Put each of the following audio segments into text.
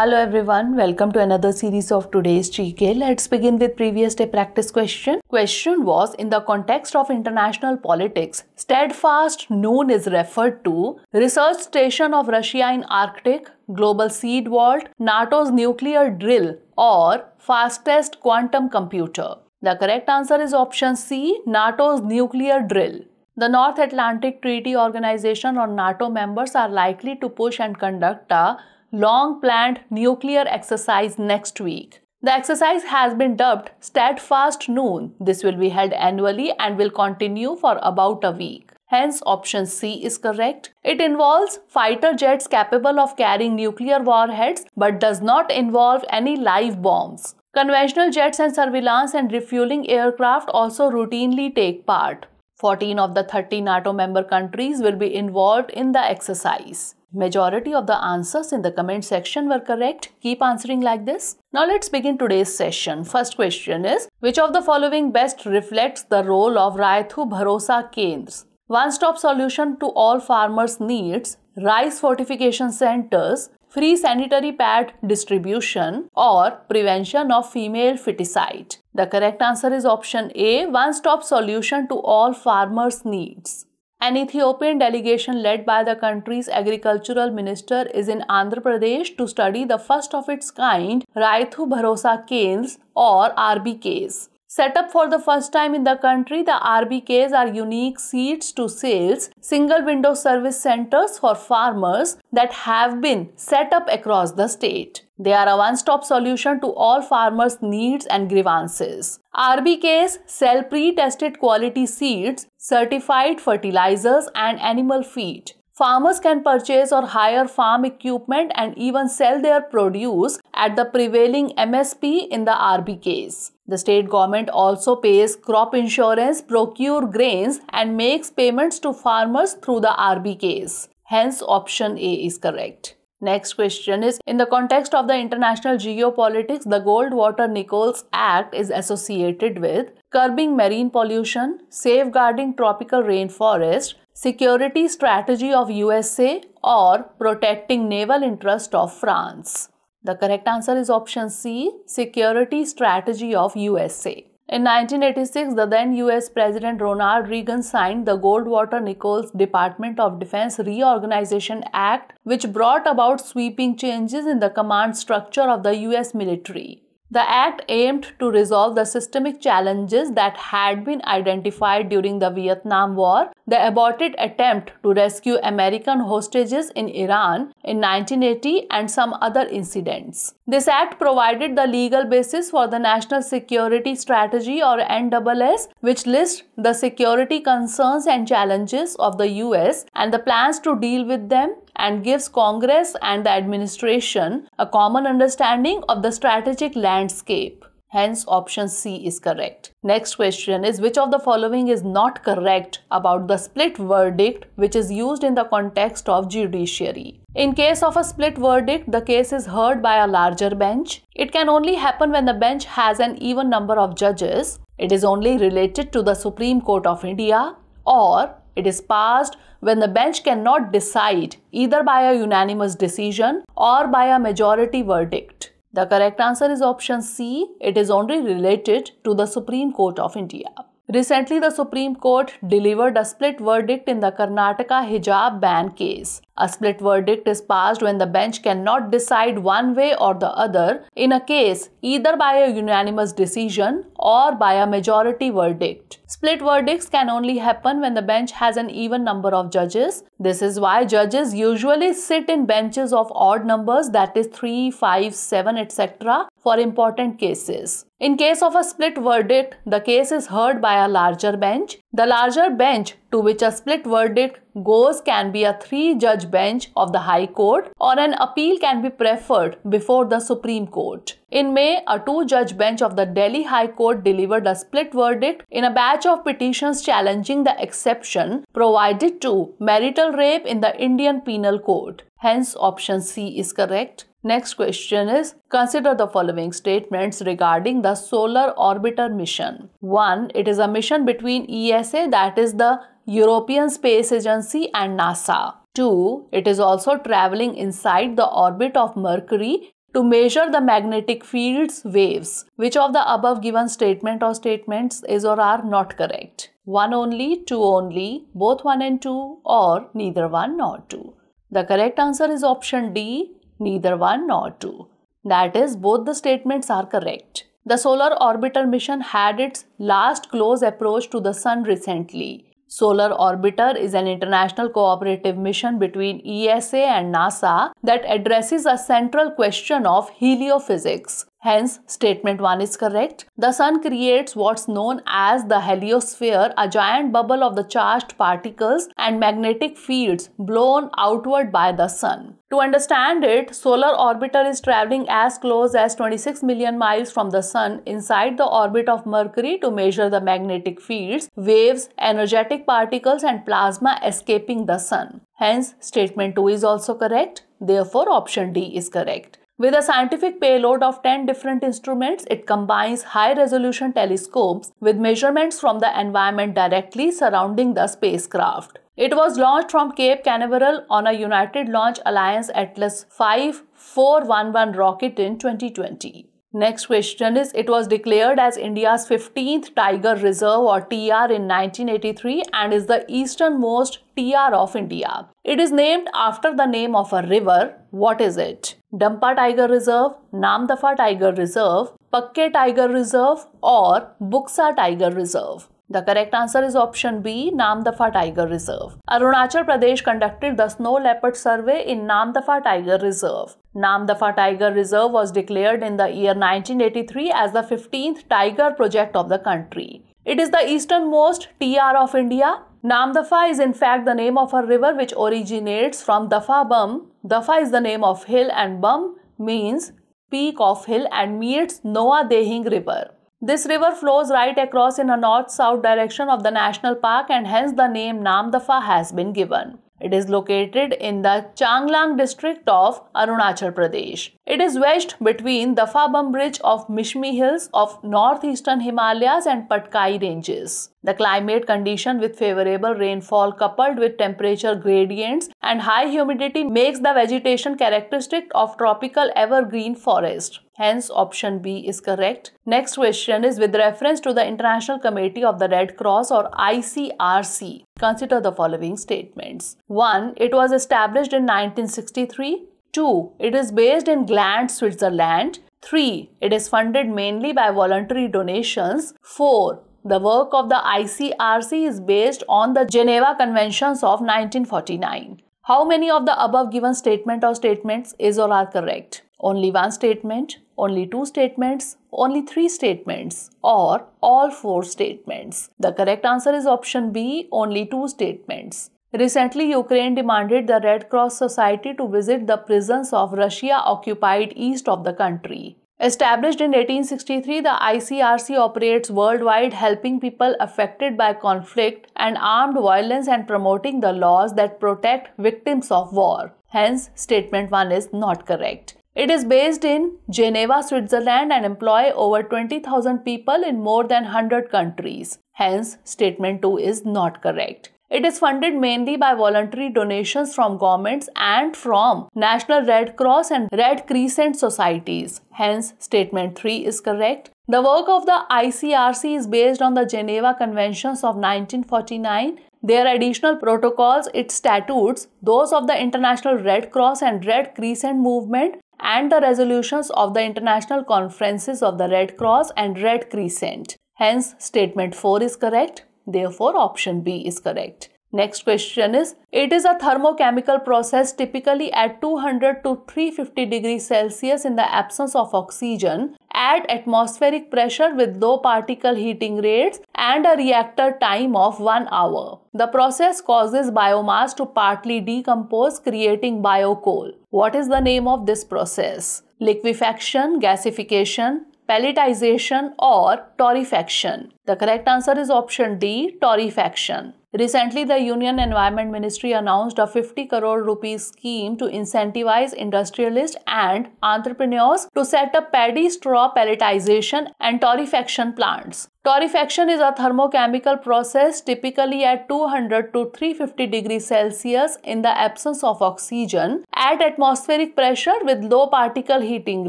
Hello everyone, welcome to another series of today's GK. Let's begin with previous day practice question. Question was, in the context of international politics, steadfast noon is referred to research station of Russia in Arctic, global seed vault, NATO's nuclear drill or fastest quantum computer. The correct answer is option C, NATO's nuclear drill. The North Atlantic Treaty Organization or NATO members are likely to push and conduct a long planned nuclear exercise next week. The exercise has been dubbed Steadfast Noon. This will be held annually and will continue for about a week. Hence, option C is correct. It involves fighter jets capable of carrying nuclear warheads but does not involve any live bombs. Conventional jets and surveillance and refueling aircraft also routinely take part. 14 of the 30 NATO member countries will be involved in the exercise. Majority of the answers in the comment section were correct. Keep answering like this. Now let's begin today's session. First question is, which of the following best reflects the role of Raithu Bharosa Kendras? One-stop solution to all farmers' needs, rice fortification centers, free sanitary pad distribution or prevention of female feticide. The correct answer is option A, one-stop solution to all farmers' needs. An Ethiopian delegation led by the country's agricultural minister is in Andhra Pradesh to study the first of its kind Raithu Bharosa Canes or RBKs. Set up for the first time in the country, the RBKs are unique seeds to sales, single window service centers for farmers that have been set up across the state. They are a one-stop solution to all farmers' needs and grievances. RBKs sell pre-tested quality seeds, certified fertilizers and animal feed. Farmers can purchase or hire farm equipment and even sell their produce at the prevailing MSP in the RBKs. The state government also pays crop insurance, procure grains and makes payments to farmers through the RBKs. Hence option A is correct. Next question is In the context of the international geopolitics, the Goldwater Nichols Act is associated with curbing marine pollution, safeguarding tropical rainforest, security strategy of USA, or protecting naval interest of France. The correct answer is option C, security strategy of USA. In 1986, the then US President Ronald Reagan signed the Goldwater Nichols Department of Defense Reorganization Act, which brought about sweeping changes in the command structure of the US military. The act aimed to resolve the systemic challenges that had been identified during the Vietnam War. The aborted attempt to rescue American hostages in Iran in 1980 and some other incidents. This act provided the legal basis for the National Security Strategy or NSS, which lists the security concerns and challenges of the US and the plans to deal with them and gives Congress and the administration a common understanding of the strategic landscape. Hence, option C is correct. Next question is which of the following is not correct about the split verdict which is used in the context of judiciary? In case of a split verdict, the case is heard by a larger bench. It can only happen when the bench has an even number of judges. It is only related to the Supreme Court of India or it is passed when the bench cannot decide either by a unanimous decision or by a majority verdict. The correct answer is option C. It is only related to the Supreme Court of India. Recently, the Supreme Court delivered a split verdict in the Karnataka hijab ban case. A split verdict is passed when the bench cannot decide one way or the other in a case either by a unanimous decision or by a majority verdict. Split verdicts can only happen when the bench has an even number of judges. This is why judges usually sit in benches of odd numbers that is 3, 5, 7 etc. for important cases. In case of a split verdict, the case is heard by a larger bench. The larger bench to which a split verdict goes can be a three judge bench of the High Court or an appeal can be preferred before the Supreme Court. In May, a two judge bench of the Delhi High Court delivered a split verdict in a batch of petitions challenging the exception provided to marital rape in the Indian Penal Code. Hence, option C is correct. Next question is consider the following statements regarding the solar orbiter mission. 1. It is a mission between ESA that is the European Space Agency and NASA. 2. It is also traveling inside the orbit of Mercury to measure the magnetic field's waves. Which of the above given statement or statements is or are not correct? 1 only, 2 only, both 1 and 2 or neither 1 nor 2. The correct answer is option D neither 1 nor 2. That is, both the statements are correct. The Solar Orbiter mission had its last close approach to the Sun recently. Solar Orbiter is an international cooperative mission between ESA and NASA that addresses a central question of heliophysics, Hence, statement 1 is correct. The sun creates what's known as the heliosphere, a giant bubble of the charged particles and magnetic fields blown outward by the sun. To understand it, solar orbiter is traveling as close as 26 million miles from the sun inside the orbit of Mercury to measure the magnetic fields, waves, energetic particles and plasma escaping the sun. Hence, statement 2 is also correct. Therefore, option D is correct. With a scientific payload of 10 different instruments, it combines high resolution telescopes with measurements from the environment directly surrounding the spacecraft. It was launched from Cape Canaveral on a United Launch Alliance Atlas 5411 rocket in 2020. Next question is It was declared as India's 15th Tiger Reserve or TR in 1983 and is the easternmost TR of India. It is named after the name of a river. What is it? Dampa Tiger Reserve, Namdapha Tiger Reserve, Pakke Tiger Reserve or Buksa Tiger Reserve. The correct answer is option B, Namdapha Tiger Reserve. Arunachal Pradesh conducted the snow leopard survey in Namdapha Tiger Reserve. Namdapha Tiger Reserve was declared in the year 1983 as the 15th tiger project of the country. It is the easternmost TR of India. Namdapha is in fact the name of a river which originates from Dafabam, Dafa is the name of hill and Bum means peak of hill and meets Noa Dehing river. This river flows right across in a north-south direction of the national park and hence the name Namdafa has been given. It is located in the Changlang district of Arunachal Pradesh. It is wedged between the Fabam Bridge of Mishmi Hills of northeastern Himalayas and Patkai ranges. The climate condition with favorable rainfall coupled with temperature gradients and high humidity makes the vegetation characteristic of tropical evergreen forest. Hence, option B is correct. Next question is with reference to the International Committee of the Red Cross or ICRC. Consider the following statements. 1. It was established in 1963. 2. It is based in Gland, Switzerland. 3. It is funded mainly by voluntary donations. 4. The work of the ICRC is based on the Geneva Conventions of 1949. How many of the above given statement or statements is or are correct? only one statement, only two statements, only three statements, or all four statements. The correct answer is option B, only two statements. Recently, Ukraine demanded the Red Cross Society to visit the prisons of Russia occupied east of the country. Established in 1863, the ICRC operates worldwide, helping people affected by conflict and armed violence and promoting the laws that protect victims of war. Hence, statement 1 is not correct. It is based in Geneva, Switzerland and employ over 20,000 people in more than 100 countries. Hence, statement 2 is not correct. It is funded mainly by voluntary donations from governments and from National Red Cross and Red Crescent societies. Hence, statement 3 is correct. The work of the ICRC is based on the Geneva Conventions of 1949 their additional protocols, its statutes, those of the International Red Cross and Red Crescent Movement, and the resolutions of the international conferences of the Red Cross and Red Crescent. Hence, statement 4 is correct. Therefore, option B is correct. Next question is, it is a thermochemical process typically at 200 to 350 degrees Celsius in the absence of oxygen at atmospheric pressure with low particle heating rates and a reactor time of 1 hour. The process causes biomass to partly decompose creating biocoal. What is the name of this process? Liquefaction, gasification, pelletization or torrefaction? The correct answer is option D, torrefaction. Recently, the Union Environment Ministry announced a 50 crore rupees scheme to incentivize industrialists and entrepreneurs to set up paddy straw pelletization and torrefaction plants. Torrefaction is a thermochemical process typically at 200 to 350 degrees Celsius in the absence of oxygen at atmospheric pressure with low particle heating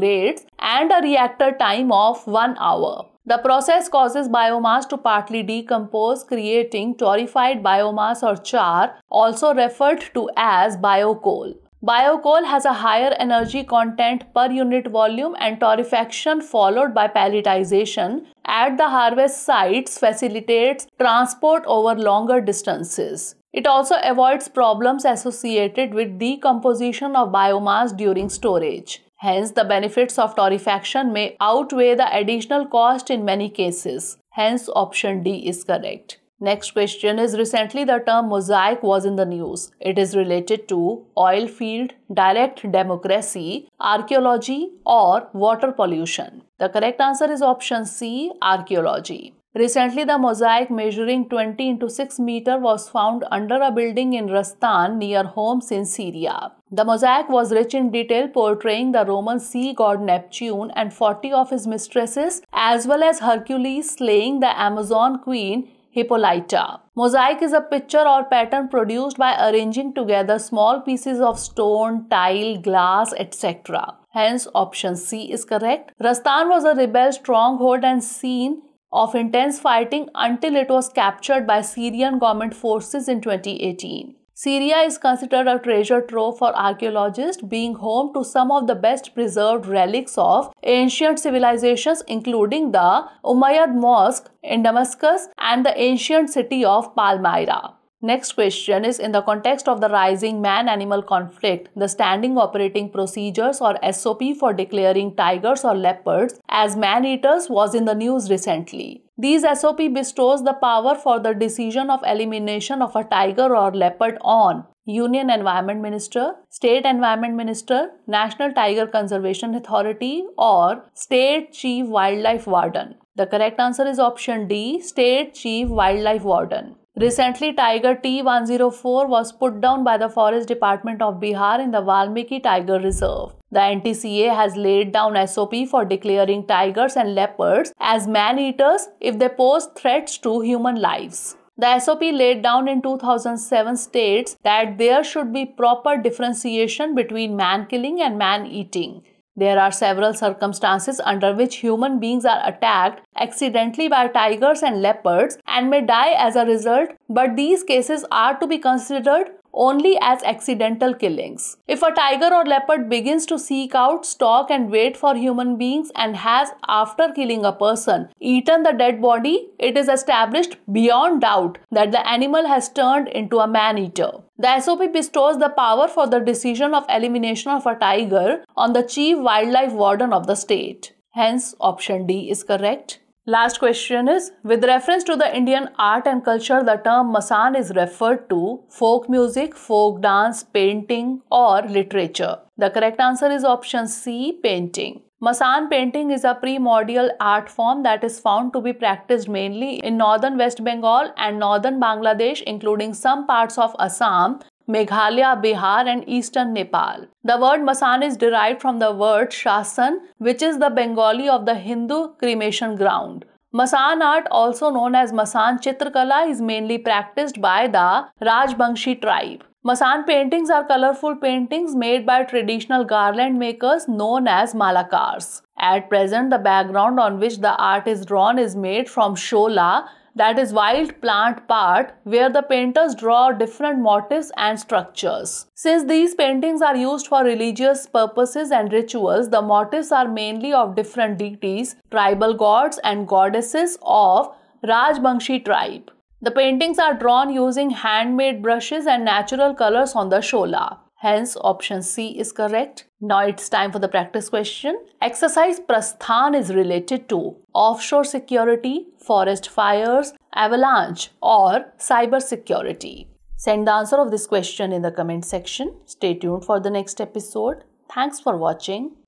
rates and a reactor time of 1 hour. The process causes biomass to partly decompose, creating torrefied biomass or char, also referred to as biocoal. Biocoal has a higher energy content per unit volume and torrefaction followed by pelletization at the harvest sites facilitates transport over longer distances. It also avoids problems associated with decomposition of biomass during storage. Hence, the benefits of torrefaction may outweigh the additional cost in many cases. Hence, option D is correct. Next question is recently the term mosaic was in the news. It is related to oil field, direct democracy, archaeology or water pollution. The correct answer is option C, archaeology. Recently, the mosaic measuring 20 into 6 meter was found under a building in Rastan near Homs in Syria. The mosaic was rich in detail portraying the Roman sea god Neptune and 40 of his mistresses as well as Hercules slaying the Amazon queen Hippolyta. Mosaic is a picture or pattern produced by arranging together small pieces of stone, tile, glass, etc. Hence, option C is correct. Rastan was a rebel stronghold and seen of intense fighting until it was captured by Syrian government forces in 2018. Syria is considered a treasure trove for archaeologists, being home to some of the best preserved relics of ancient civilizations, including the Umayyad Mosque in Damascus and the ancient city of Palmyra. Next question is in the context of the rising man animal conflict, the standing operating procedures or SOP for declaring tigers or leopards as man eaters was in the news recently. These SOP bestows the power for the decision of elimination of a tiger or leopard on Union Environment Minister, State Environment Minister, National Tiger Conservation Authority or State Chief Wildlife Warden. The correct answer is option D, State Chief Wildlife Warden. Recently, tiger T104 was put down by the Forest Department of Bihar in the Valmiki Tiger Reserve. The NTCA has laid down SOP for declaring tigers and leopards as man-eaters if they pose threats to human lives. The SOP laid down in 2007 states that there should be proper differentiation between man killing and man eating. There are several circumstances under which human beings are attacked accidentally by tigers and leopards and may die as a result, but these cases are to be considered only as accidental killings. If a tiger or leopard begins to seek out, stalk, and wait for human beings and has, after killing a person, eaten the dead body, it is established beyond doubt that the animal has turned into a man eater. The SOP bestows the power for the decision of elimination of a tiger on the chief wildlife warden of the state. Hence, option D is correct. Last question is With reference to the Indian art and culture, the term Masan is referred to folk music, folk dance, painting, or literature. The correct answer is option C painting. Masan painting is a primordial art form that is found to be practiced mainly in northern West Bengal and northern Bangladesh, including some parts of Assam, Meghalaya, Bihar, and eastern Nepal. The word masan is derived from the word shasan, which is the Bengali of the Hindu cremation ground. Masan art, also known as Masan Chitrakala, is mainly practiced by the Rajbangshi tribe. Masan paintings are colorful paintings made by traditional garland makers known as malakars. At present, the background on which the art is drawn is made from shola, that is wild plant part where the painters draw different motifs and structures. Since these paintings are used for religious purposes and rituals, the motifs are mainly of different deities, tribal gods and goddesses of Rajbangshi tribe. The paintings are drawn using handmade brushes and natural colors on the shola. Hence, option C is correct. Now it's time for the practice question. Exercise prasthan is related to offshore security, forest fires, avalanche or cyber security. Send the answer of this question in the comment section. Stay tuned for the next episode. Thanks for watching.